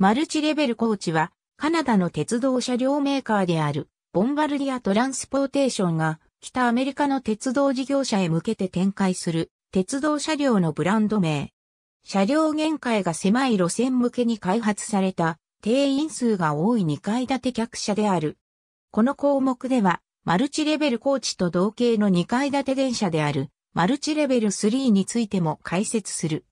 マルチレベルコーチは、カナダの鉄道車両メーカーである、ボンバルディア・トランスポーテーションが、北アメリカの鉄道事業者へ向けて展開する、鉄道車両のブランド名。車両限界が狭い路線向けに開発された、定員数が多い2階建て客車である。この項目では、マルチレベルコーチと同型の2階建て電車である、マルチレベル3についても解説する。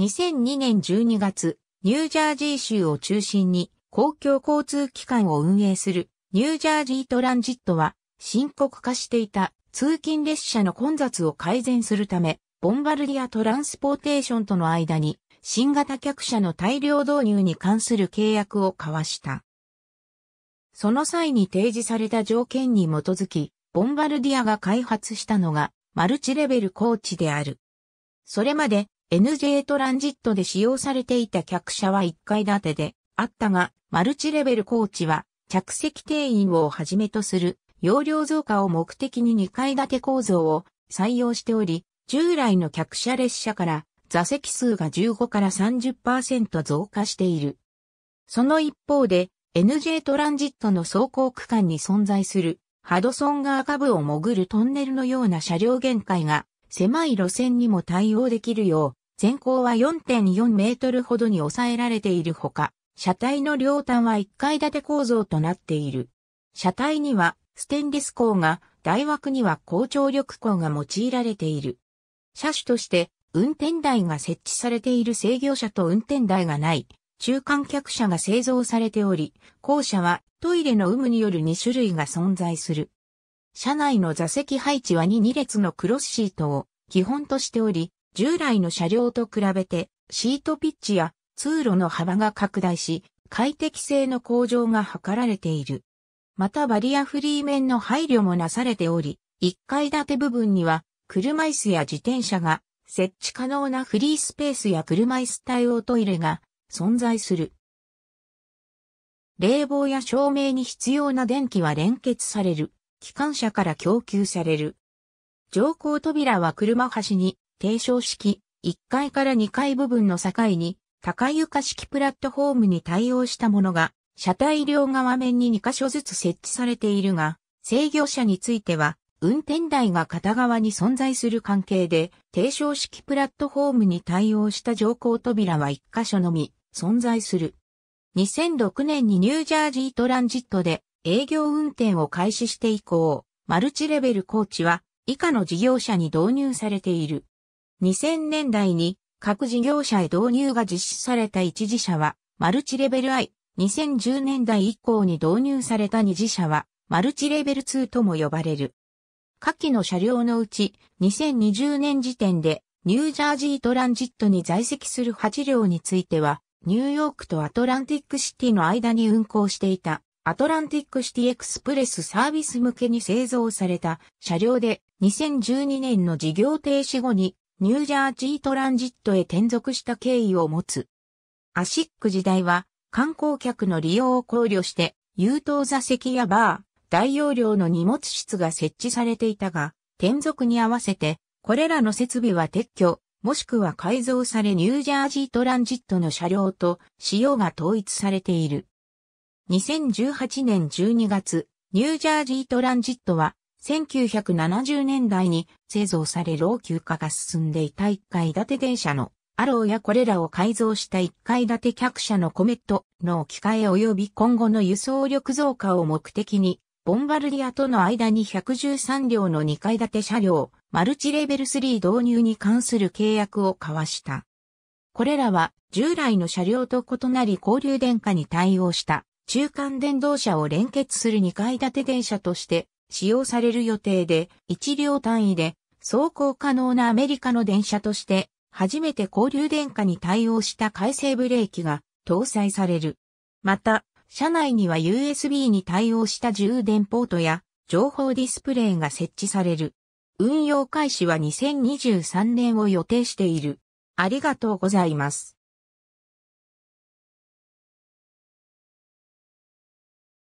2002年12月、ニュージャージー州を中心に公共交通機関を運営するニュージャージートランジットは深刻化していた通勤列車の混雑を改善するため、ボンバルディアトランスポーテーションとの間に新型客車の大量導入に関する契約を交わした。その際に提示された条件に基づき、ボンバルディアが開発したのがマルチレベルコーチである。それまで NJ トランジットで使用されていた客車は1階建てであったが、マルチレベルコーチは着席定員をはじめとする容量増加を目的に2階建て構造を採用しており、従来の客車列車から座席数が15から30%増加している。その一方で、NJ トランジットの走行区間に存在するハドソン川下部を潜るトンネルのような車両限界が狭い路線にも対応できるよう前高は4.4メートルほどに抑えられているほか、車体の両端は1階建て構造となっている。車体にはステンレス鋼が、台枠には高張力鋼が用いられている。車種として運転台が設置されている制御車と運転台がない中間客車が製造されており、後車はトイレの有無による2種類が存在する。車内の座席配置は2、2列のクロスシートを基本としており、従来の車両と比べてシートピッチや通路の幅が拡大し、快適性の向上が図られている。またバリアフリー面の配慮もなされており、1階建て部分には車椅子や自転車が設置可能なフリースペースや車椅子対応トイレが存在する。冷房や照明に必要な電気は連結される。機関車から供給される。乗降扉は車端に低床式、1階から2階部分の境に、高床式プラットフォームに対応したものが、車体両側面に2箇所ずつ設置されているが、制御車については、運転台が片側に存在する関係で、低床式プラットフォームに対応した乗降扉は1箇所のみ、存在する。2006年にニュージャージートランジットで営業運転を開始して以降、マルチレベルコーチは以下の事業者に導入されている。2000年代に各事業者へ導入が実施された一次社は、マルチレベル I、2010年代以降に導入された二次社は、マルチレベル2とも呼ばれる。下記の車両のうち、2020年時点で、ニュージャージートランジットに在籍する8両については、ニューヨークとアトランティックシティの間に運行していた、アトランティックシティエクスプレスサービス向けに製造された車両で、2012年の事業停止後にニュージャージートランジットへ転属した経緯を持つ。アシック時代は観光客の利用を考慮して優等座席やバー、大容量の荷物室が設置されていたが、転属に合わせて、これらの設備は撤去、もしくは改造されニュージャージートランジットの車両と仕様が統一されている。2018年12月、ニュージャージートランジットは1970年代に製造され老朽化が進んでいた1階建て電車のアローやこれらを改造した1階建て客車のコメットの置き換え及び今後の輸送力増加を目的に、ボンバルディアとの間に113両の2階建て車両、マルチレベル3導入に関する契約を交わした。これらは従来の車両と異なり交流電化に対応した中間電動車を連結する2階建て電車として使用される予定で、1両単位で走行可能なアメリカの電車として、初めて交流電化に対応した回生ブレーキが搭載される。また、車内には USB に対応した充電ポートや情報ディスプレイが設置される。運用開始は2023年を予定している。ありがとうございます。